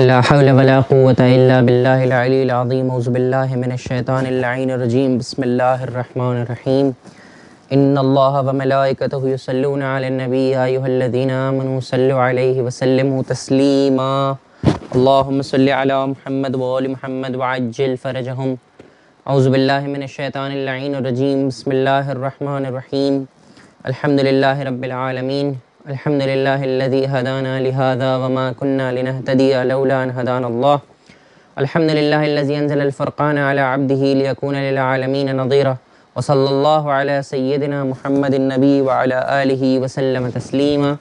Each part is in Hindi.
लाबिल्लाजीम बसमीम इन्ल्लाबी वसलम तस्लीमा महमद वाल महमद वाजिल फ़रजहम अज़बिल्लाशैतानरजीम बसमीम अलहमदिल्ला रबालमीन الحمد لله الذي هدانا لهذا وما كنا لنهتدي لولا أن هدانا الله الحمد لله الذي أنزل الفرقان على عبده ليكون للعالمين نظيرا وصلى الله على سيدنا محمد النبي وعلى آله وسلم تسليما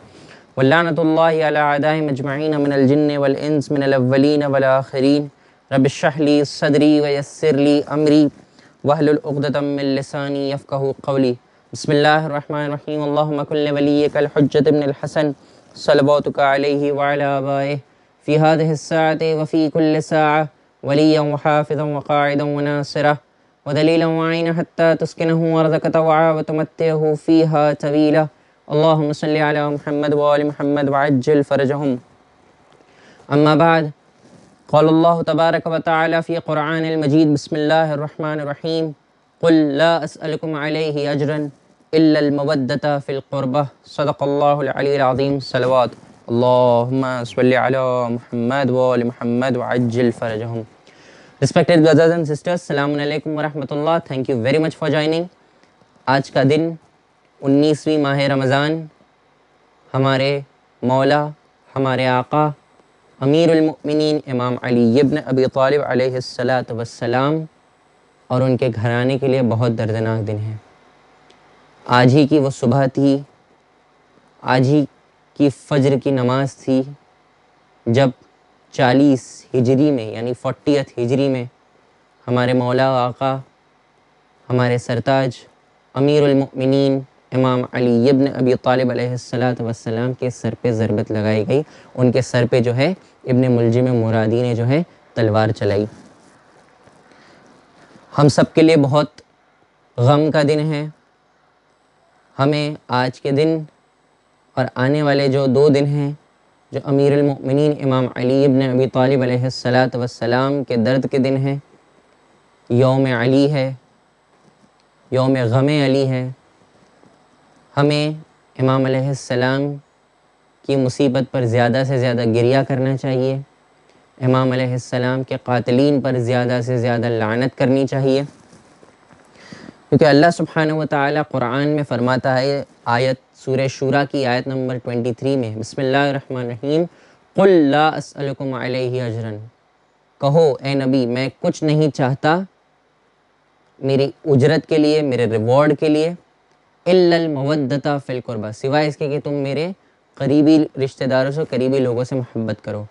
واللعنة الله على أعدائهم أجمعين من الجن والإنس من الأولين والآخرين رب اشرح لي صدري ويسر لي أمري واهل الأقدة من لساني يفقه قولي بسم الله الرحمن الرحيم اللهم كل وليك الحجة بن الحسن صلواتك عليه وعلى آبائه في هذه الساعة وفي كل ساعة وليا وحافظا وقاعدا وناصرا ودليلا وعينا حتى تسكنه أرضك طوعا وتمتعه فيها طويلا اللهم صل على محمد وآل محمد وعجل فرجهم أما بعد قال الله تبارك وتعالى في قرآن المجيد بسم الله الرحمن الرحيم قل لا أسألكم عليه أجرا إلا المودة في القربة صدق الله العلي العظيم صلوات اللهم صل على محمد وآل محمد وعجل فرجهم Respected brothers and sisters, Assalamu alaikum wa rahmatullah. Thank you very much for joining. आज का दिन 19वीं माह रमज़ान हमारे मौला हमारे आका अमीरमिन इमाम अली इब्न अबी तालिब अलैहि सलात वसलाम और उनके घर आने के लिए बहुत दर्दनाक दिन है आज ही की वो सुबह थी आज ही की फजर की नमाज थी जब चालीस हिजरी में यानी फोर्टीथ हिजरी में हमारे मौला आका हमारे सरताज अमीरमिन इमाम अली इब्न अबी तालब वसलाम के सर पे ज़रबत लगाई गई उनके सर पे जो है इब्न मुलजिम मुरादी ने जो है तलवार चलाई हम सब के लिए बहुत गम का दिन है हमें आज के दिन और आने वाले जो दो दिन हैं जो अमीरमिन इमाम अली इबन अबी तालिब सलात वसलाम के दर्द के दिन हैं योम अली है योम गम अली है हमें इमाम सलाम की मुसीबत पर ज़्यादा से ज़्यादा गिरिया करना चाहिए इमाम अलैहिस्सलाम के कातलीन पर ज़्यादा से ज़्यादा लानत करनी चाहिए क्योंकि अल्लाह सुबहान व क़ुरान में फ़रमाता है आयत सूर शूरा की आयत नंबर ट्वेंटी थ्री में बसमीम कुल्लाकुम अजरन कहो ए नबी मैं कुछ नहीं चाहता मेरी उजरत के लिए मेरे रिवॉर्ड के लिए इल्लमवदता फ़िलकुरबा सिवाय इसके कि तुम मेरे करीबी रिश्तेदारों से करीबी लोगों से मोहब्बत करो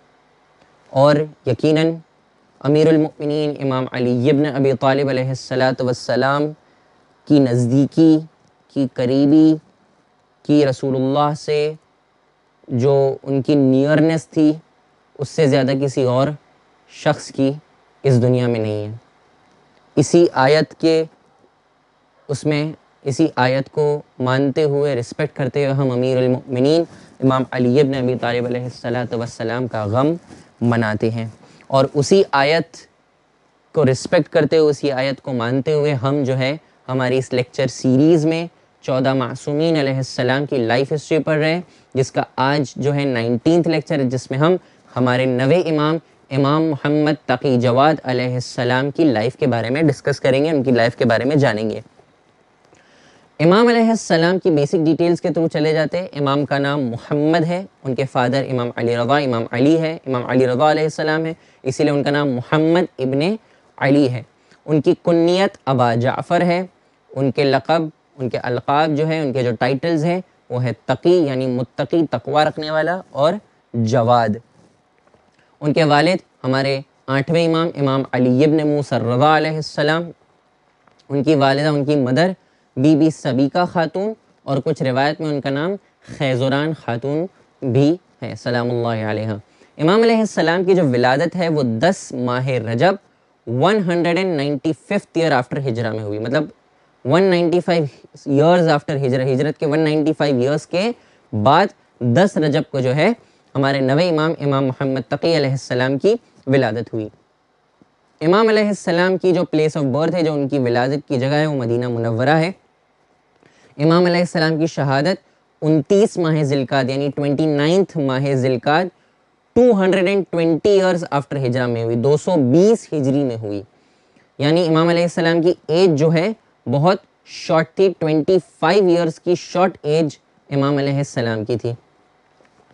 और यकीनन अमीरमिन इमाम अली इब्न अबी तालिब वसलाम की नज़दीकी की करीबी की रसूलुल्लाह से जो उनकी नियरनेस थी उससे ज़्यादा किसी और शख्स की इस दुनिया में नहीं है इसी आयत के उसमें इसी आयत को मानते हुए रिस्पेक्ट करते हुए हम अमीरमिन इमाम अली इब्न अबी तालिब वसलाम का गम मनाते हैं और उसी आयत को रिस्पेक्ट करते हुए उसी आयत को मानते हुए हम जो है हमारी इस लेक्चर सीरीज़ में चौदह मासूमिन सलाम की लाइफ हिस्ट्री पढ़ रहे हैं जिसका आज जो है नाइनटीन लेक्चर है जिसमें हम हमारे नवे इमाम इमाम मोहम्मद तकी जवाद सलाम की लाइफ के बारे में डिस्कस करेंगे उनकी लाइफ के बारे में जानेंगे इमाम सलाम की बेसिक डिटेल्स के थ्रू चले जाते हैं इमाम का नाम मोहम्मद है उनके फादर इमाम अली रवा इमाम अली है इमाम अली रवा है इसीलिए उनका नाम मोहम्मद इबन अली है उनकी कुन्नीत अबा जाफ़र है उनके लकब उनके अलकाब जो है उनके जो टाइटल्स हैं वो है तकी यानी मुत्तकी तकवा रखने वाला और जवाद उनके वालिद हमारे आठवें इमाम इमाम अली इबन मूसर रवा सलाम उनकी वालदा उनकी मदर बीबी सबीका खातून और कुछ रिवायत में उनका नाम खैजुरान खातून भी है सलाम इमाम सलाम की जो विलादत है वो 10 माह रजब फिफ्थ ईयर आफ्टर हिजरा में हुई मतलब 195 ईयर्स आफ्टर हिजरा हिजरत के 195 ईयर्स के बाद 10 रजब को जो है हमारे नवे इमाम इमाम मोहम्मद तकी सलाम की विलादत हुई इमाम सलाम की जो प्लेस ऑफ बर्थ है जो उनकी विलादत की जगह है वो मदीना मुनवरा है इमाम अलैहिस्सलाम की शहादत उनतीस माह जिलकाद यानी ट्वेंटी नाइन्थ माह जिलकाद 220 ईयर्स आफ्टर हिजरा में हुई 220 हिजरी में हुई यानी इमाम अलैहिस्सलाम की एज जो है बहुत शॉर्ट थी 25 ईयर्स की शॉर्ट एज इमाम अलैहिस्सलाम की थी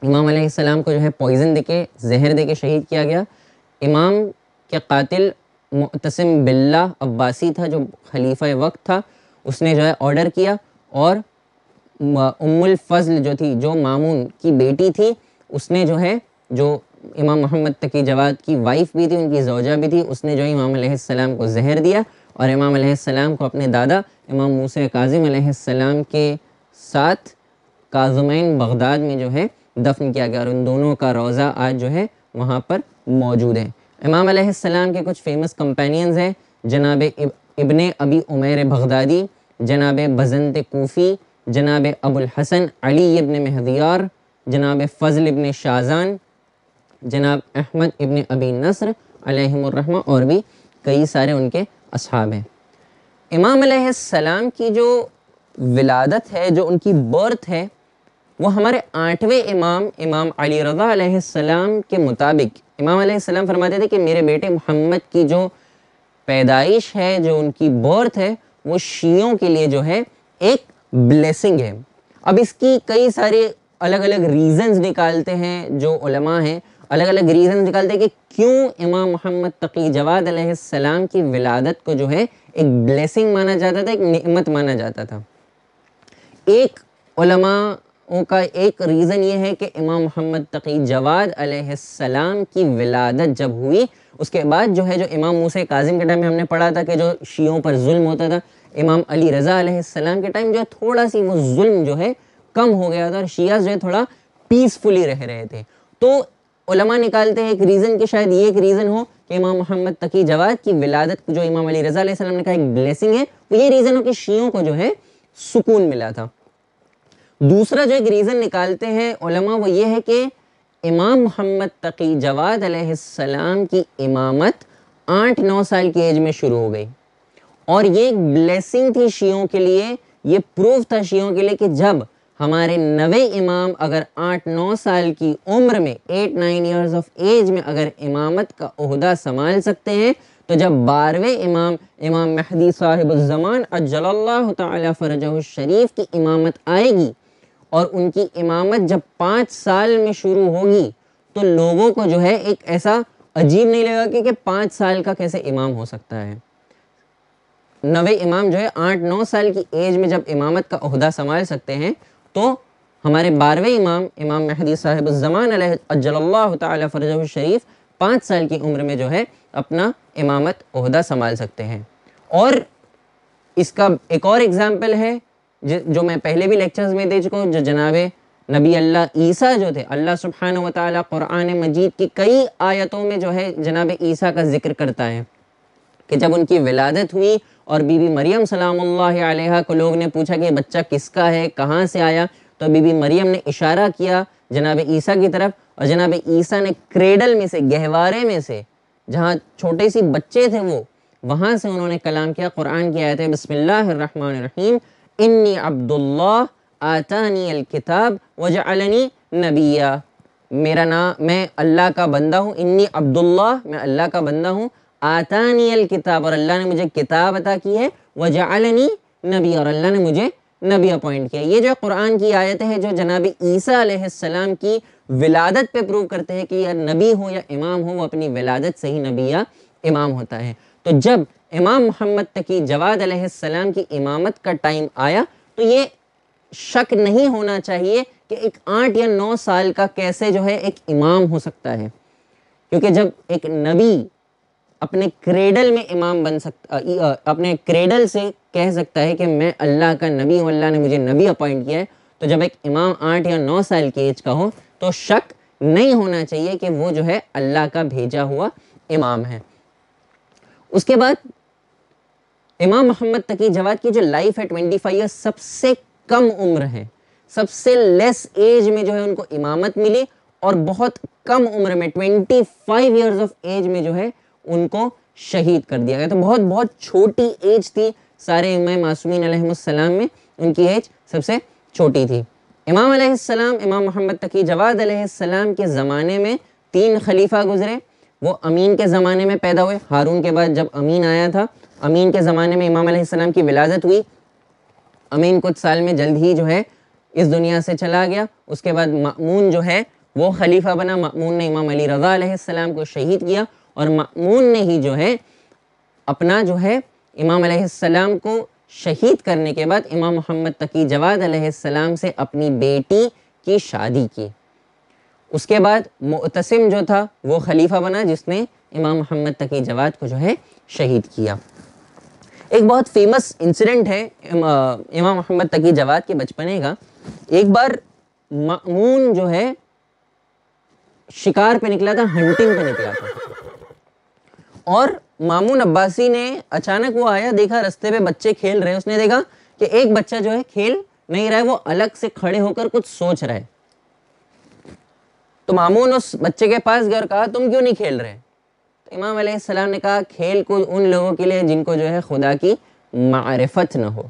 इमाम अलैहिस्सलाम को जो है पॉइजन देके जहर देके शहीद किया गया इमाम के कातिल मुतसम बिल्ला अब्बासी था जो खलीफा वक्त था उसने जो है ऑर्डर किया और उम्मुल फजल जो थी जो मामून की बेटी थी उसने जो है जो इमाम मोहम्मद तकी जवाद की वाइफ भी थी उनकी जोजा भी थी उसने जो इमाम सलाम को जहर दिया और इमाम सलाम को अपने दादा इमाम मूस काजिम सलाम के साथ काजुमैन बगदाद में जो है दफन किया गया और उन दोनों का रोज़ा आज जो है वहाँ पर मौजूद है इमाम सलाम के कुछ फेमस कंपेनियंस हैं जनाब इब, इबन अबी उमेर बगदादी जनाब बजंत कोफ़ी जनाब अबुल हसन अली इबन महदियार जनाब फ़जल इबन शाहजान जनाब अहमद इबन अबी नसर अलहमरम और भी कई सारे उनके अब हैं इमाम सलाम की जो विलादत है जो उनकी बर्थ है वो हमारे आठवें इमाम इमाम अली रज़ा सलाम के मुताबिक इमाम सलाम फरमाते थे कि मेरे बेटे मोहम्मद की जो पैदाइश है जो उनकी बर्थ है वो शीयों के लिए जो है एक ब्लेसिंग है अब इसकी कई सारे अलग अलग रीजंस निकालते हैं जो उलमा हैं अलग अलग रीजन निकालते हैं कि क्यों इमाम मोहम्मद तकी जवाद सलाम की विलादत को जो है एक ब्लेसिंग माना जाता था एक नमत माना जाता था एक उलमा उनका एक रीज़न ये है कि इमाम मोहम्मद तकी जवाद सलाम की विलादत जब हुई उसके बाद जो है जो इमाम मूस काजिम के टाइम में हमने पढ़ा था कि जो शीयों पर जुल्म होता था इमाम अली रज़ा सलाम के टाइम जो है थोड़ा सी वो जुल्म जो है कम हो गया था और शिया जो है थोड़ा पीसफुली रह रहे थे तो उलमा निकालते हैं एक रीज़न कि शायद ये एक रीज़न हो कि इमाम मोहम्मद तकी जवाद की विलादत जो इमाम अली रज़ा सलाम ने कहा एक ब्लेसिंग है वो ये रीज़न हो कि शीयों को जो है सुकून मिला था दूसरा जो एक रीज़न निकालते हैं उलमा वो ये है कि इमाम मोहम्मद तकी जवाद अलैहिस्सलाम की इमामत आठ नौ साल की एज में शुरू हो गई और ये एक ब्लेसिंग थी शियों के लिए ये प्रूफ था शियों के लिए कि जब हमारे नवे इमाम अगर आठ नौ साल की उम्र में eight nine years of age में अगर इमामत का अहदा संभाल सकते हैं तो जब बारहवें इमाम इमाम महदी साहिबुलज़मान अजल्ला तफरज शरीफ की इमामत आएगी और उनकी इमामत जब पाँच साल में शुरू होगी तो लोगों को जो है एक ऐसा अजीब नहीं लगेगा कि, कि पाँच साल का कैसे इमाम हो सकता है नवे इमाम जो है आठ नौ साल की एज में जब इमामत का अहदा संभाल सकते हैं तो हमारे बारहवें इमाम इमाम महदी साहब ज़मान शरीफ पाँच साल की उम्र में जो है अपना इमामत अहदा संभाल सकते हैं और इसका एक और एग्ज़ाम्पल है जो मैं पहले भी लेक्चर्स में दे चुका हूँ जो जनाब नबी अल्लाह ईसा जो थे अल्लाह सुबहान तरन मजीद की कई आयतों में जो है जनाब ईसा का जिक्र करता है कि जब उनकी विलादत हुई और बीबी मरियम सलाम को लोग ने पूछा कि बच्चा किसका है कहाँ से आया तो बीबी मरियम ने इशारा किया जनाब ईसा की तरफ और जनाब ईसा ने क्रेडल में से गहवारे में से जहाँ छोटे सी बच्चे थे वो वहाँ से उन्होंने कलाम किया कुरान की आयत बसमिल्लर रहीम इन्नी अब्दुल्लाह आतानी अल किताब वजअलनी नबिया मेरा नाम मैं अल्लाह का बंदा हूँ इन्नी अब्दुल्ला मैं अल्लाह का बंदा हूँ आतानी अल किताब और अल्लाह ने मुझे किताब अता की है वजअलनी नबी और अल्लाह ने मुझे नबी अपॉइंट किया ये जो कुरान की आयत है जो जनाब ईसा की विलादत पे प्रूव करते हैं कि यह नबी हो या इमाम हो वो अपनी विलादत से ही नबी या इमाम होता है तो जब इमाम मोहम्मद तकी जवाद सलाम की इमामत का टाइम आया तो ये शक नहीं होना चाहिए कि एक आठ या नौ साल का कैसे जो है एक इमाम हो सकता है क्योंकि जब एक नबी अपने क्रेडल में इमाम बन सकता अपने क्रेडल से कह सकता है कि मैं अल्लाह का नबी हूँ अल्लाह ने मुझे नबी अपॉइंट किया है तो जब एक इमाम आठ या नौ साल की एज का हो तो शक नहीं होना चाहिए कि वो जो है अल्लाह का भेजा हुआ इमाम है उसके बाद इमाम मोहम्मद तकी जवाद की जो लाइफ है ट्वेंटी फाइव ईयर सबसे कम उम्र है सबसे लेस एज में जो है उनको इमामत मिली और बहुत कम उम्र में twenty five years of age में जो है उनको शहीद कर दिया गया तो बहुत बहुत छोटी एज थी सारे इमाम मासूमिन सलाम में उनकी एज सबसे छोटी थी इमाम सलाम इमाम मोहम्मद तकी जवाद सलाम के ज़माने में तीन खलीफा गुजरे वो अमीन के ज़माने में पैदा हुए हारून के बाद जब अमीन आया था अमीन के ज़माने में इमाम आसमाम की विलाजत हुई अमीन कुछ साल में जल्द ही जो है इस दुनिया से चला गया उसके बाद मामून जो है वो खलीफा बना मामून ने इमाम अली रज़ा को शहीद किया और मामून ने ही जो है अपना जो है इमाम अलैहिस्सलाम को शहीद करने के बाद इमाम मोहम्मद तकी जवाद अलैहिस्सलाम से अपनी बेटी की शादी की उसके बाद मुतसिम जो था वो खलीफा बना जिसने इमाम मोहम्मद तकी जवाद को जो है शहीद किया एक बहुत फेमस इंसिडेंट है इमाम मोहम्मद तकी जवाद के बचपने का एक बार मामून जो है शिकार पे निकला था हंटिंग पे निकला था और मामून अब्बासी ने अचानक वो आया देखा रास्ते पे बच्चे खेल रहे उसने देखा कि एक बच्चा जो है खेल नहीं रहा है वो अलग से खड़े होकर कुछ सोच रहा है तो मामून उस बच्चे के पास गया और कहा तुम क्यों नहीं खेल रहे इमाम सलाम ने कहा खेल कूद उन लोगों के लिए जिनको जो है खुदा की मारफत न हो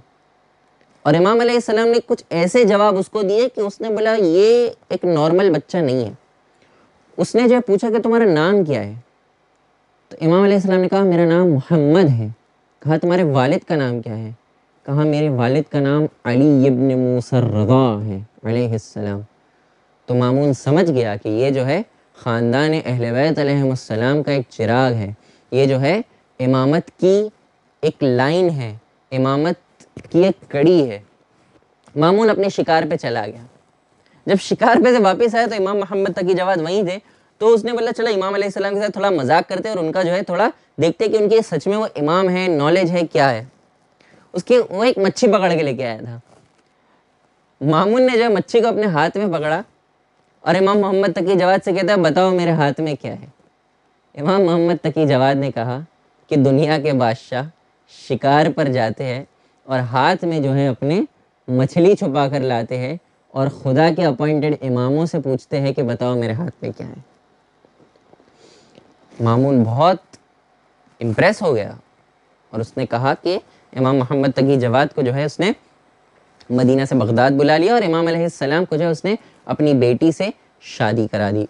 और इमाम सलाम ने कुछ ऐसे जवाब उसको दिए कि उसने बोला ये एक नॉर्मल बच्चा नहीं है उसने जो है पूछा कि तुम्हारा नाम क्या है तो इमाम सलाम ने कहा मेरा नाम मोहम्मद है कहा तुम्हारे वालिद का नाम क्या है कहा मेरे वालिद का नाम अली इब्न मूसर रज़ा है अलैहिस्सलाम तो मामून समझ गया कि ये जो है ख़ानदान अहल वैतम का एक चिराग है ये जो है इमामत की एक लाइन है इमामत की एक कड़ी है मामून अपने शिकार पे चला गया जब शिकार पे से वापस आया तो इमाम मोहम्मद तकी जवाद वहीं थे तो उसने बोला चला इमाम के साथ थोड़ा मजाक करते और उनका जो है थोड़ा देखते कि उनके सच में वो इमाम है नॉलेज है क्या है उसके वो एक मच्छी पकड़ के लेके आया था मामून ने जो मच्छी को अपने हाथ में पकड़ा और इमाम मोहम्मद तकी जवाद से कहता है बताओ मेरे हाथ में क्या है इमाम मोहम्मद तकी जवाद ने कहा कि दुनिया के बादशाह शिकार पर जाते हैं और हाथ में जो है अपने मछली छुपा कर लाते हैं और खुदा के अपॉइंटेड इमामों से पूछते हैं कि बताओ मेरे हाथ में क्या है मामून बहुत इम्प्रेस हो गया और उसने कहा कि इमाम मोहम्मद तकी जवाद को जो है उसने मदीना से बगदाद बुला लिया और इमाम अलैहिस्सलाम को जो उसने अपनी बेटी से शादी करा दी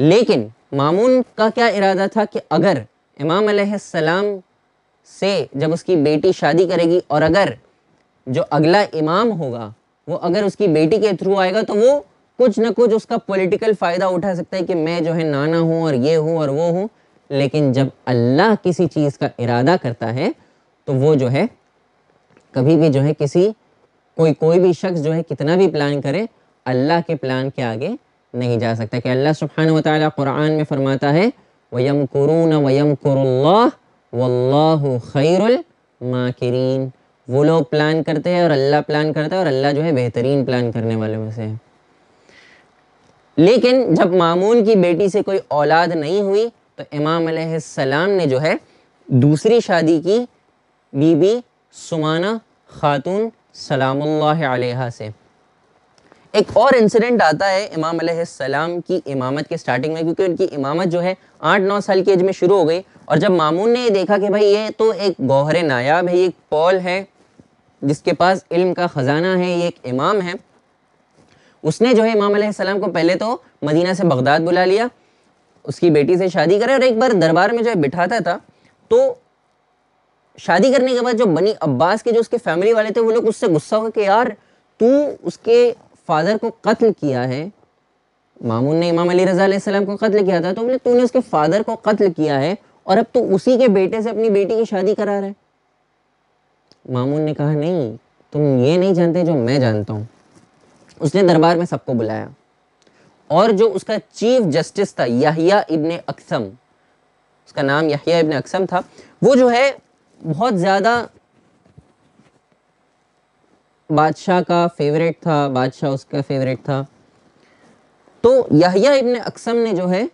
लेकिन मामून का क्या इरादा था कि अगर इमाम अलैहिस्सलाम से जब उसकी बेटी शादी करेगी और अगर जो अगला इमाम होगा वो अगर उसकी बेटी के थ्रू आएगा तो वो कुछ ना कुछ उसका पॉलिटिकल फ़ायदा उठा सकता है कि मैं जो है नाना हूँ और ये हूँ और वो हूँ लेकिन जब अल्लाह किसी चीज़ का इरादा करता है तो वो जो है कभी भी जो है किसी कोई कोई भी शख्स जो है कितना भी प्लान करे अल्लाह के प्लान के आगे नहीं जा सकता कि अल्लाह सुबहान तुरान कुरान में फरमाता है वयम कुरून वयम कर खैरुल माकिरीन वो लोग प्लान करते हैं और अल्लाह प्लान करता है और अल्लाह जो है बेहतरीन प्लान करने वालों में से है लेकिन जब मामून की बेटी से कोई औलाद नहीं हुई तो इमाम सलाम ने जो है दूसरी शादी की बीबी सुमाना खातून सलाम से एक और इंसिडेंट आता है इमाम सलाम की इमामत के स्टार्टिंग में क्योंकि उनकी इमामत जो है आठ नौ साल की एज में शुरू हो गई और जब मामून ने ये देखा कि भाई ये तो एक गौहर नायाब है ये एक पॉल है जिसके पास इल्म का ख़जाना है ये एक इमाम है उसने जो है इमाम सलाम को पहले तो मदीना से बगदाद बुला लिया उसकी बेटी से शादी करे और एक बार दरबार में जो है बिठाता था तो शादी करने के बाद जो बनी अब्बास के जो उसके फैमिली वाले थे वो लोग उससे गुस्सा हुआ कि यार तू उसके फादर को कत्ल किया है मामून ने इमाम अली रजा सलाम को कत्ल किया था तो बोले तूने उसके फादर को कत्ल किया है और अब तू उसी के बेटे से अपनी बेटी की शादी करा रहा है मामून ने कहा नहीं तुम ये नहीं जानते जो मैं जानता हूँ उसने दरबार में सबको बुलाया और जो उसका चीफ जस्टिस था याहिया इब्ने अक्सम उसका नाम याहिया इब्ने अक्सम था वो जो है बहुत ज़्यादा बादशाह का फेवरेट था बादशाह उसका फेवरेट था तो यहिया इब्ने अक्सम ने जो है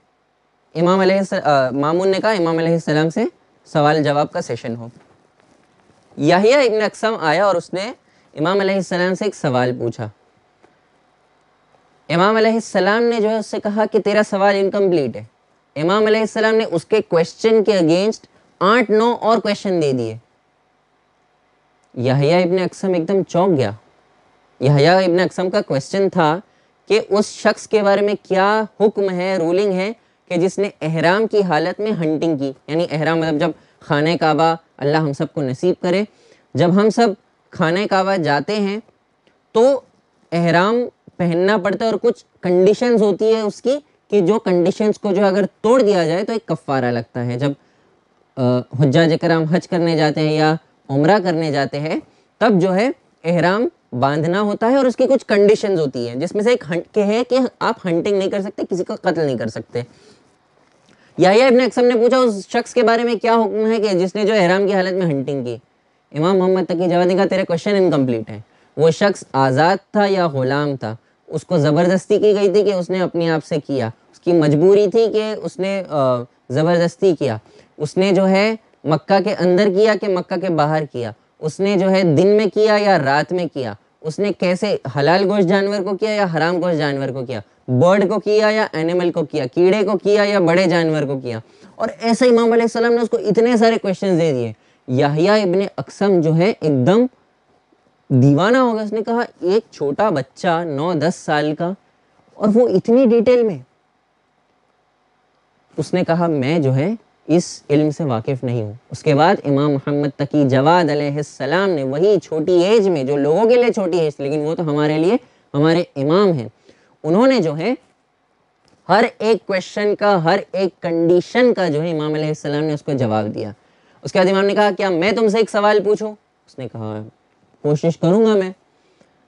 इमाम मामून ने कहा इमाम सलाम से सवाल जवाब का सेशन हो यहिया इब्ने अक्सम आया और उसने इमाम सलाम से एक सवाल पूछा इमाम सलाम ने जो है उससे कहा कि तेरा सवाल इनकम्प्लीट है इमाम सलाम ने उसके क्वेश्चन के अगेंस्ट आठ नौ और क्वेश्चन दे दिए यहया इब्ने अक्सम एकदम चौंक गया यहया इब्ने अक्सम का क्वेश्चन था कि उस शख्स के बारे में क्या हुक्म है रूलिंग है कि जिसने एहराम की हालत में हंटिंग की यानी एहराम मतलब जब खाना काबा अल्लाह हम सबको नसीब करे जब हम सब खाने काबा जाते हैं तो एहराम पहनना पड़ता है और कुछ कंडीशंस होती है उसकी कि जो कंडीशंस को जो अगर तोड़ दिया जाए तो एक कफ़ारा लगता है जब हजा जकर हम हज करने जाते हैं या उम्र करने जाते हैं तब जो है एहराम बांधना होता है और उसकी कुछ कंडीशन होती है जिसमें से एक हंट के है कि आप हंटिंग नहीं कर सकते किसी का कत्ल नहीं कर सकते याहिया इब्न अक्सम ने पूछा उस शख्स के बारे में क्या हुक्म है कि जिसने जो एहराम की हालत में हंटिंग की इमाम मोहम्मद तकी जवाब का तेरा क्वेश्चन इनकम्प्लीट है वो शख्स आज़ाद था या गुलाम था उसको ज़बरदस्ती की गई थी कि उसने अपने आप से किया उसकी मजबूरी थी कि उसने ज़बरदस्ती किया उसने जो है मक्का के अंदर किया कि मक्का के बाहर किया उसने जो है दिन में किया या रात में किया उसने कैसे हलाल गोश जानवर को किया या हराम गोश जानवर को किया बर्ड को किया या एनिमल को किया कीड़े को किया या बड़े जानवर को किया और ऐसे इमाम सलाम ने उसको इतने सारे क्वेश्चन दे दिए याहिया इबन अक्सम जो है एकदम दीवाना होगा उसने कहा एक छोटा बच्चा नौ दस साल का और वो इतनी डिटेल में उसने कहा मैं जो है इस इल्म से वाकिफ़ नहीं हूँ उसके बाद इमाम मोहम्मद तकी जवाद सलाम ने वही छोटी एज में जो लोगों के लिए छोटी एज लेकिन वो तो हमारे लिए हमारे इमाम हैं उन्होंने जो है हर एक क्वेश्चन का हर एक कंडीशन का जो है इमाम सलाम ने उसको जवाब दिया उसके बाद इमाम ने कहा क्या मैं तुमसे एक सवाल पूछूँ उसने कहा कोशिश करूँगा मैं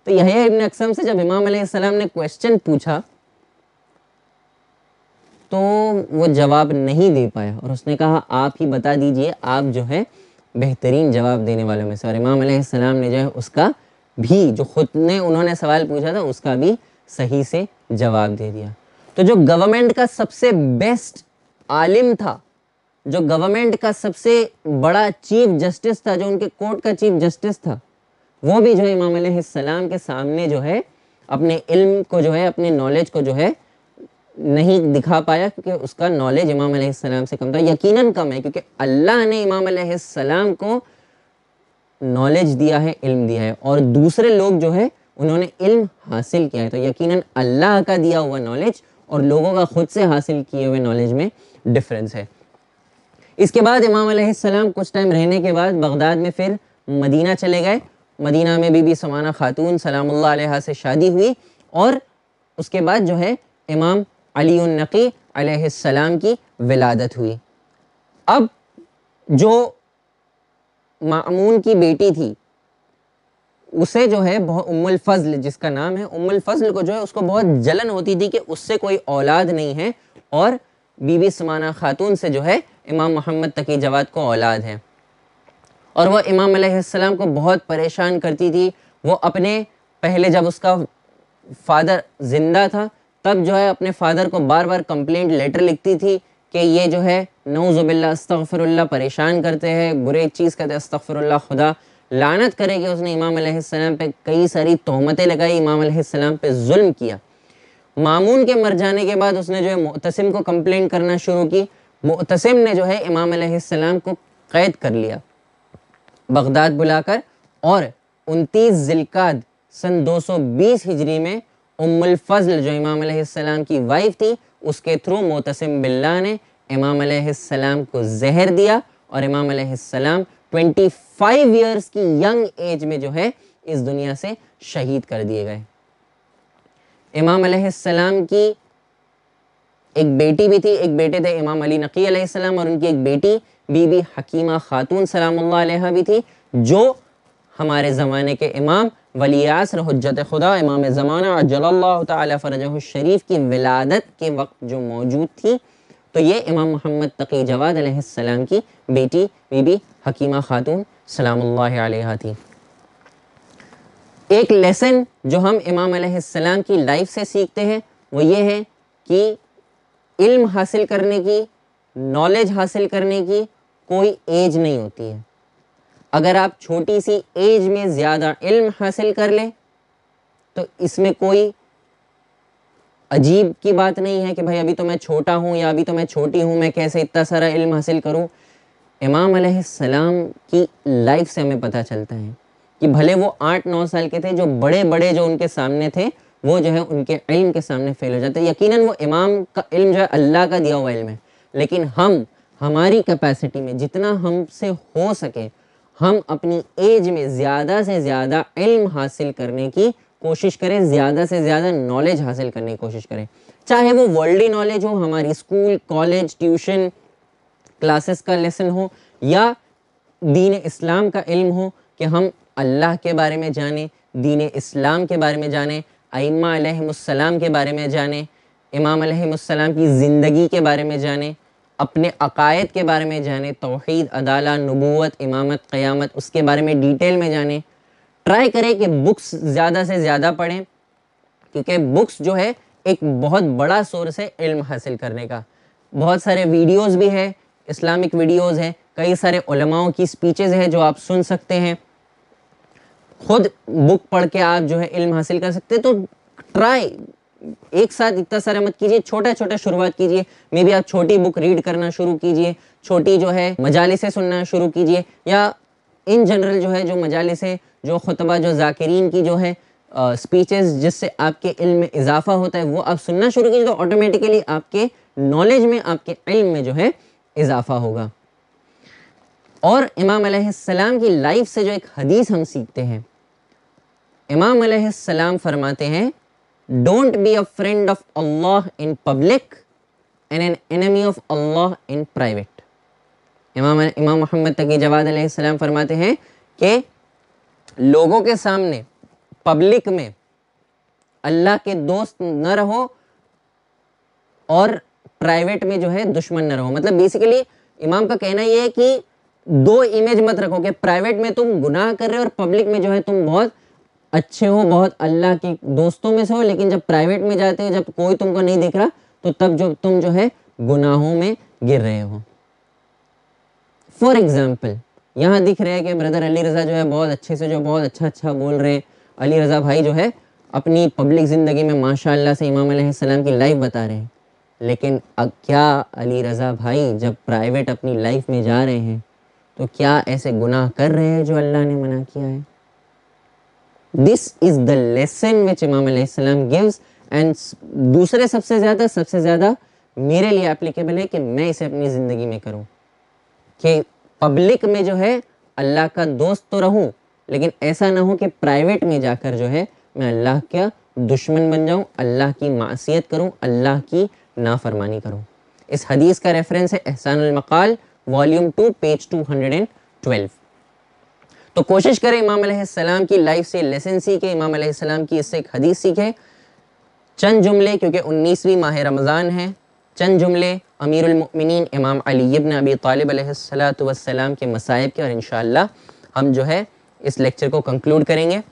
तो यह इबन अक्सम से जब इमाम सलाम ने क्वेश्चन पूछा तो वो जवाब नहीं दे पाया और उसने कहा आप ही बता दीजिए आप जो है बेहतरीन जवाब देने वालों में से और इमाम सलाम ने जो है उसका भी जो खुद ने उन्होंने सवाल पूछा था उसका भी सही से जवाब दे दिया तो जो गवर्नमेंट का सबसे बेस्ट आलिम था जो गवर्नमेंट का सबसे बड़ा चीफ जस्टिस था जो उनके कोर्ट का चीफ जस्टिस था वो भी जो है इमाम सलाम के सामने जो है अपने इल्म को जो है अपने नॉलेज को जो है नहीं दिखा पाया क्योंकि उसका नॉलेज इमाम सलाम से कम था यकीनन कम है क्योंकि अल्लाह ने इमाम सलाम को नॉलेज दिया है इल्म दिया है और दूसरे लोग जो है उन्होंने इल्म हासिल किया है तो यकीनन अल्लाह का दिया हुआ नॉलेज और लोगों का खुद से हासिल किए हुए नॉलेज में डिफरेंस है इसके बाद इमाम सलाम कुछ टाइम रहने के बाद बगदाद में फिर मदीना चले गए मदीना में बीबी समाना खातून सलाम से शादी हुई और उसके बाद जो है इमाम अलीनकी नकी की विलादत हुई अब जो मामून की बेटी थी उसे जो है बहुत उमुल फजल जिसका नाम है उमुल फजल को जो है उसको बहुत जलन होती थी कि उससे कोई औलाद नहीं है और बीबी समाना खातून से जो है इमाम मोहम्मद तकी जवाद को औलाद है और वह इमाम अलैहिस्सलाम को बहुत परेशान करती थी वो अपने पहले जब उसका फादर ज़िंदा था तब जो है अपने फादर को बार बार कंप्लेंट लेटर लिखती थी कि ये जो है नौजुबिल्ला अस्तफ़रल्ला परेशान करते हैं बुरे चीज़ करते अस्तफ़रल्ला खुदा लानत करेगी उसने इमाम सलाम पे कई सारी तहमतें लगाई इमाम सलाम पे जुल्म किया मामून के मर जाने के बाद उसने जो है मुतसम को कंप्लेंट करना शुरू की मुतसम ने जो है इमाम सलाम को कैद कर लिया बगदाद बुलाकर और उनतीस जिलकाद सन 220 हिजरी में उम्मुल फजल जो इमाम अलैहिस्सलाम की वाइफ थी उसके थ्रू मोतसम बिल्ला ने इमाम अलैहिस्सलाम को जहर दिया और इमाम अलैहिस्सलाम 25 इयर्स की यंग एज में जो है इस दुनिया से शहीद कर दिए गए इमाम अलैहिस्सलाम की एक बेटी भी थी एक बेटे थे इमाम अली नकी अलैहिस्सलाम और उनकी एक बेटी बीबी हकीमा खातून सलाम भी थी जो हमारे ज़माने के इमाम वलियासर हजत खुदा इमाम ज़माना और जल्ला तरजरीफ़ की विलादत के वक्त जो मौजूद थी तो ये इमाम मोहम्मद तकी जवादम की बेटी बीबी हकीमा खातून सलाम थी एक लेसन जो हम इमाम सलाम की लाइफ से सीखते हैं वो ये है कि इल्म हासिल करने की नॉलेज हासिल करने की कोई एज नहीं होती है अगर आप छोटी सी एज में ज़्यादा इल्म हासिल कर लें तो इसमें कोई अजीब की बात नहीं है कि भाई अभी तो मैं छोटा हूँ या अभी तो मैं छोटी हूँ मैं कैसे इतना सारा इल्म हासिल करूँ इमाम सलाम की लाइफ से हमें पता चलता है कि भले वो आठ नौ साल के थे जो बड़े बड़े जो उनके सामने थे वो जो है उनके इल्म के सामने फेल हो जाते यकीनन वो इमाम का इल्म जो है अल्लाह का दिया हुआ इल्म है लेकिन हम हमारी कैपेसिटी में जितना हमसे हो सके हम अपनी एज में ज़्यादा से ज़्यादा इल्म हासिल करने की कोशिश करें ज़्यादा से ज़्यादा नॉलेज हासिल करने की कोशिश करें चाहे वो वर्ल्डी नॉलेज हो हमारी स्कूल कॉलेज ट्यूशन क्लासेस का लेसन हो या दीन इस्लाम का इल्म हो कि हम अल्लाह के बारे में जाने दीन इस्लाम के बारे में जाने आइमा के बारे में जाने इमाम की ज़िंदगी के बारे में जाने अपने अकायद के बारे में जाने तोहद अदाला नबूत इमामत क़यामत उसके बारे में डिटेल में जाने ट्राई करें कि बुक्स ज़्यादा से ज़्यादा पढ़ें क्योंकि बुक्स जो है एक बहुत बड़ा सोर्स है इल्म हासिल करने का बहुत सारे वीडियोस भी है इस्लामिक वीडियोस हैं कई सारे उलमाओं की स्पीचेस हैं जो आप सुन सकते हैं खुद बुक पढ़ के आप जो है इल्म हासिल कर सकते हैं तो ट्राई एक साथ इतना सारा मत कीजिए छोटा छोटा शुरुआत कीजिए मे बी आप छोटी बुक रीड करना शुरू कीजिए छोटी जो है मजाले से सुनना शुरू कीजिए या इन जनरल जो है जो मजाले से जो खुतबा जो जाकिरीन की जो है स्पीचेस जिससे आपके इल्म में इजाफा होता है वो आप सुनना शुरू कीजिए तो ऑटोमेटिकली आपके नॉलेज में आपके इल्म में जो है इजाफा होगा और इमाम सलाम की लाइफ से जो एक हदीस हम सीखते हैं इमाम सलाम फरमाते हैं Don't be a friend of Allah in public and an enemy of Allah in private. इमाम इमाम मोहम्मद तकी जवाद अलैहिस्सलाम फरमाते हैं कि लोगों के सामने पब्लिक में अल्लाह के दोस्त न रहो और प्राइवेट में जो है दुश्मन न रहो मतलब बेसिकली इमाम का कहना यह है कि दो इमेज मत रखो कि प्राइवेट में तुम गुनाह कर रहे हो और पब्लिक में जो है तुम बहुत अच्छे हो हम्म। बहुत अल्लाह के दोस्तों में से हो लेकिन जब प्राइवेट में जाते हो जब कोई तुमको नहीं दिख रहा तो तब जो तुम जो है गुनाहों में गिर रहे हो फॉर एग्जाम्पल यहाँ दिख रहे हैं कि ब्रदर अली रज़ा जो है बहुत अच्छे से जो बहुत अच्छा अच्छा बोल रहे हैं अली रज़ा भाई जो है अपनी पब्लिक ज़िंदगी में माशाल्लाह से इमाम सलाम की लाइफ बता रहे हैं लेकिन अब क्या अली रज़ा भाई जब प्राइवेट अपनी लाइफ में जा रहे हैं तो क्या ऐसे गुनाह कर रहे हैं जो अल्लाह ने मना किया है this is the lesson which इमाम गिव्स एंड दूसरे सबसे ज़्यादा सबसे ज़्यादा मेरे लिए एप्लीकेबल है कि मैं इसे अपनी ज़िंदगी में करूँ कि पब्लिक में जो है अल्लाह का दोस्त तो रहूँ लेकिन ऐसा ना हो कि प्राइवेट में जाकर जो है मैं अल्लाह का दुश्मन बन जाऊँ अल्लाह की मासीत करूँ अल्लाह की नाफरमानी करूँ इस हदीस का रेफरेंस है एहसान मकाल volume two page two hundred and twelve तो कोशिश करें इमाम सलाम की लाइफ से लेसन सीखें इमाम सलाम की इससे एक हदीस सीखें चंद जुमले क्योंकि उन्नीसवीं माह रमज़ान है चंद जुमले अमीरमिन इमाम अली इबन अबी तालब सलाम के मसायब के और इन हम जो है इस लेक्चर को कंक्लूड करेंगे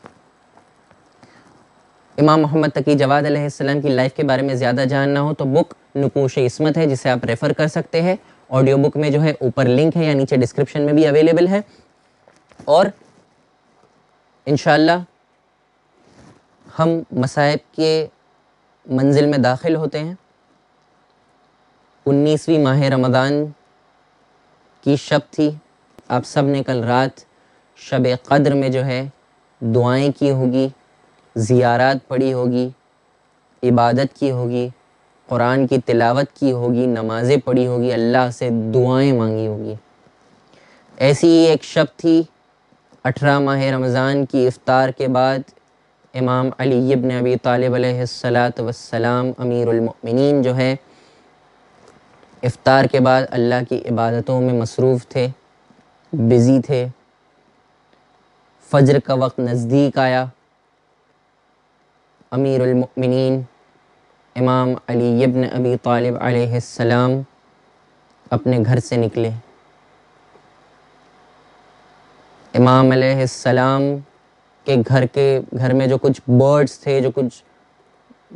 इमाम मोहम्मद तकी जवाद सलाम की लाइफ के बारे में ज़्यादा जानना हो तो बुक नकूश इसमत है जिसे आप रेफ़र कर सकते हैं ऑडियो बुक में जो है ऊपर लिंक है या नीचे डिस्क्रिप्शन में भी अवेलेबल है और इन हम मसाहब के मंजिल में दाखिल होते हैं उन्नीसवीं माह रमदान की शब थी आप सब ने कल रात शब कद्र में जो है दुआएं की होगी ज़ियारत पढ़ी होगी इबादत की होगी कुरान की तिलावत की होगी नमाज़ें पढ़ी होगी अल्लाह से दुआएं मांगी होगी ऐसी ही एक शब थी अठारह माह रमज़ान की इफ़ार के बाद इमाम अली इबन अबी तालब वसलाम अमीरमिन जो है इफ़ार के बाद अल्लाह की इबादतों में मसरूफ़ थे बिज़ी थे फ़जर का वक्त नज़दीक आया अमीरमिन इमाम अली इबन अबी तालब अपने घर से निकले इमाम सलाम के घर के घर में जो कुछ बर्ड्स थे जो कुछ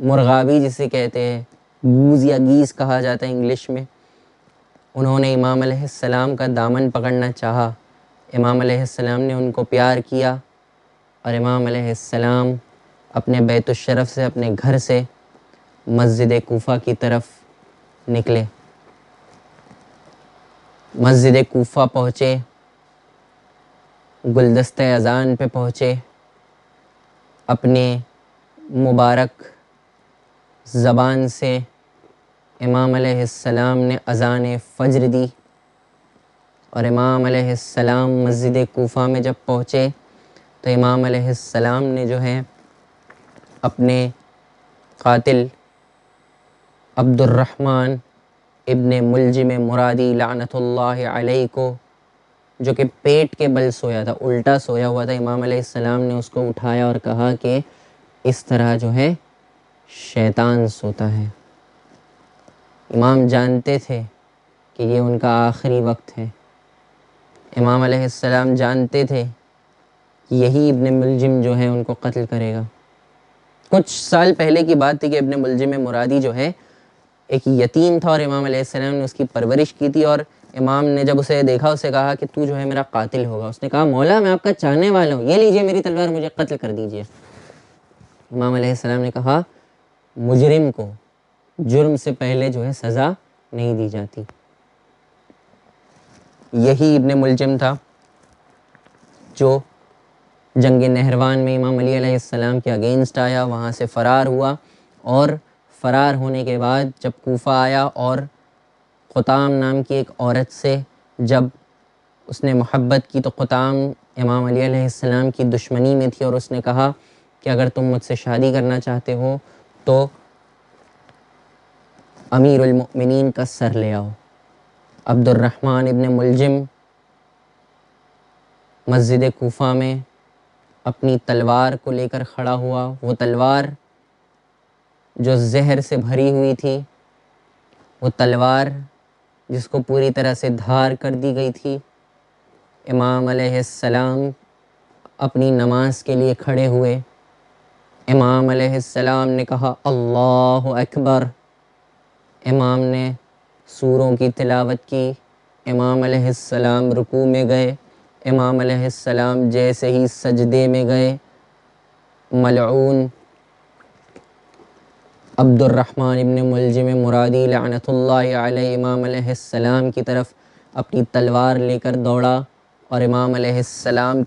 मुरगावी जिसे कहते हैं गूज या गीज कहा जाता है इंग्लिश में उन्होंने इमाम सलाम का दामन पकड़ना चाहा इमाम सलाम ने उनको प्यार किया और इमाम सलाम अपने बैतुलशरफ से अपने घर से मस्जिद कोफ़ा की तरफ निकले मस्जिद कोफ़ा पहुँचे गुलदस्ते अजान पे पहुँचे अपने मुबारक ज़बान से इमाम सलाम ने अजान फ़जर दी और इमाम सलाम मस्जिद कोफ़ा में जब पहुँचे तो इमाम सलाम ने जो है अपने कातिल अब्दुलरहमान इब्ने मुलजिम मुरादी लानतुल्लाह अलैहि को जो कि पेट के बल सोया था उल्टा सोया हुआ था इमाम सलाम ने उसको उठाया और कहा कि इस तरह जो है शैतान सोता है इमाम जानते थे कि ये उनका आखिरी वक्त है इमाम सलाम जानते थे कि यही इबन मुलजिम जो है उनको कत्ल करेगा कुछ साल पहले की बात थी कि इबन मुलजिम मुरादी जो है एक यतीम था और इमाम सलाम ने उसकी परवरिश की थी और इमाम ने जब उसे देखा उसे कहा कि तू जो है मेरा कातिल होगा उसने कहा मौला मैं आपका चाहने वाला हूँ ये लीजिए मेरी तलवार मुझे कत्ल कर दीजिए इमाम सलाम ने कहा मुजरिम को जुर्म से पहले जो है सज़ा नहीं दी जाती यही इबन मुलजम था जो जंग नहरवान में इमाम अली अलैहिस्सलाम के अगेंस्ट आया वहाँ से फ़रार हुआ और फ़रार होने के बाद जब कोफा आया और ख़ुताम नाम की एक औरत से जब उसने मोहब्बत की तो ख़ुताम इमाम अलैहिस्सलाम की दुश्मनी में थी और उसने कहा कि अगर तुम मुझसे शादी करना चाहते हो तो अमीरमिन का सर ले आओ अब्दुलरहमान इबन मुलजिम मस्जिद कोफा में अपनी तलवार को लेकर खड़ा हुआ वो तलवार जो जहर से भरी हुई थी वो तलवार जिसको पूरी तरह से धार कर दी गई थी इमाम सलाम अपनी नमाज के लिए खड़े हुए इमाम सलाम ने कहा अल्लाह अकबर इमाम ने सूरों की तिलावत की इमाम सलाम रुकू में गए इमाम सलाम जैसे ही सजदे में गए मलून अब्दुलरहमान इबन मुलज़म मुरादी इमाम की तरफ अपनी तलवार लेकर दौड़ा और इमाम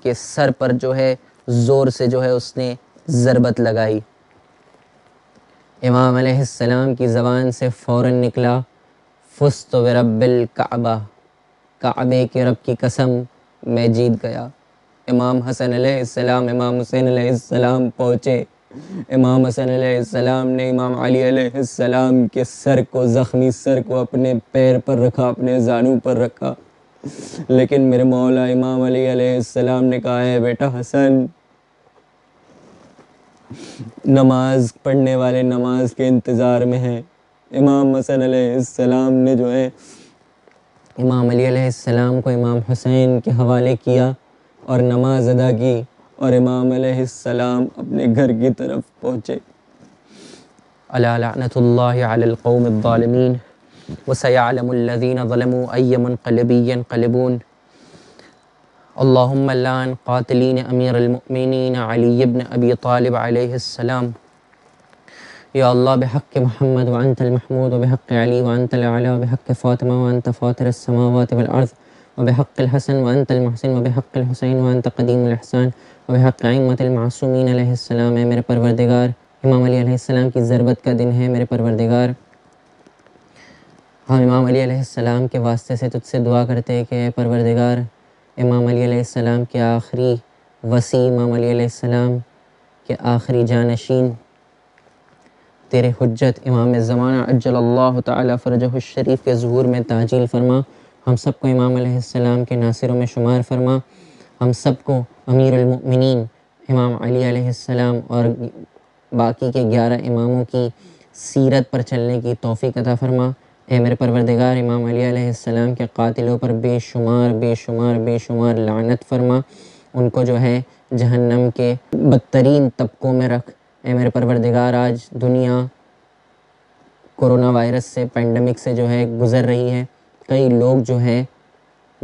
के सर पर जो है ज़ोर से जो है उसने ज़रबत लगाई इमाम की ज़बान से फ़ौर निकला फुस्त रबिल काबा काबे के रब की कसम मैं जीत गया इमाम हसन इमाम हुसैन सलाम पहुँचे इमाम हसन सलाम ने इमाम अली सलाम के सर को ज़ख्मी सर को अपने पैर पर रखा अपने जानू पर रखा लेकिन मेरे मौला इमाम अली सलाम ने कहा है बेटा हसन नमाज पढ़ने वाले नमाज के इंतज़ार में हैं इमाम हसन सलाम ने जो है इमाम अली सलाम को इमाम हुसैन के हवाले किया और नमाज अदा की और इमाम सलाम अपने घर की तरफ पहुँचे अलातौमिन वसयालमदीनमकलबीन कलबून अल्लान कातलिन अमीरमिन अलीबन अबी तालब आसमाम या अल्लाह बहक़ महमद वानतल महमूद वबहक़ अली वानतल बहक़ फ़ातिमा वानत फ़ातर समावत वल अर्ज़ وبحق الحسن وأنت المحسن وبحق الحسين وأنت قديم الإحسان वहक मत मासूमिन सलाम है मेरे परवरदिगार इमाम अली सलाम की ज़रबत का दिन है मेरे परवरदिगार हम इमाम अली सलाम के वास्ते से तुझसे दुआ करते हैं कि परवरदिगार इमाम अली सलाम के आखिरी वसी इमाम अली सलाम के आखिरी जानशीन तेरे हजत इमाम ज़माना अज्जल तफ़रजशरीफ़ के ज़हूर में ताजील फरमा हम सब को इमाम सलाम के नासिरों में शुमार फरमा हम सब को अमीर अमीरमिन इमाम अली सलाम और बाकी के ग्यारह इमामों की सीरत पर चलने की तोफ़ी अता फरमा ए मेरे परवरदिगार इमाम अली सलाम के कातिलों पर बेशुमार बेशुमार बेशुमार लानत फरमा उनको जो है जहन्नम के बदतरीन तबकों में रख ए मेरे परवरदिगार आज दुनिया कोरोना वायरस से पेंडेमिक से जो है गुज़र रही है कई लोग जो हैं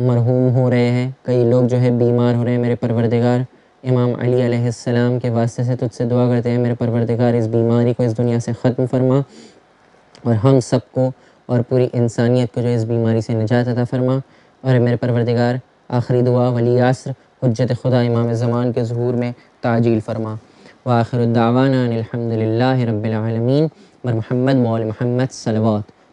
मरहूम हो रहे हैं कई लोग जो है बीमार हो रहे हैं मेरे परवरदिगार इमाम अली अलैहिस्सलाम के वास्ते से तुझसे दुआ करते हैं मेरे परवरदिगार इस बीमारी को इस दुनिया से ख़त्म फरमा और हम सबको और पूरी इंसानियत को जो इस बीमारी से निजात अता फरमा और मेरे परवरदिगार आखिरी दुआ वली यासर हजरत खुदा इमाम ज़मान के जहूर में ताजील फरमा व आखिर दावाना अलहमदिल्ला रबालमीन बर महमद मौल महमद सलवा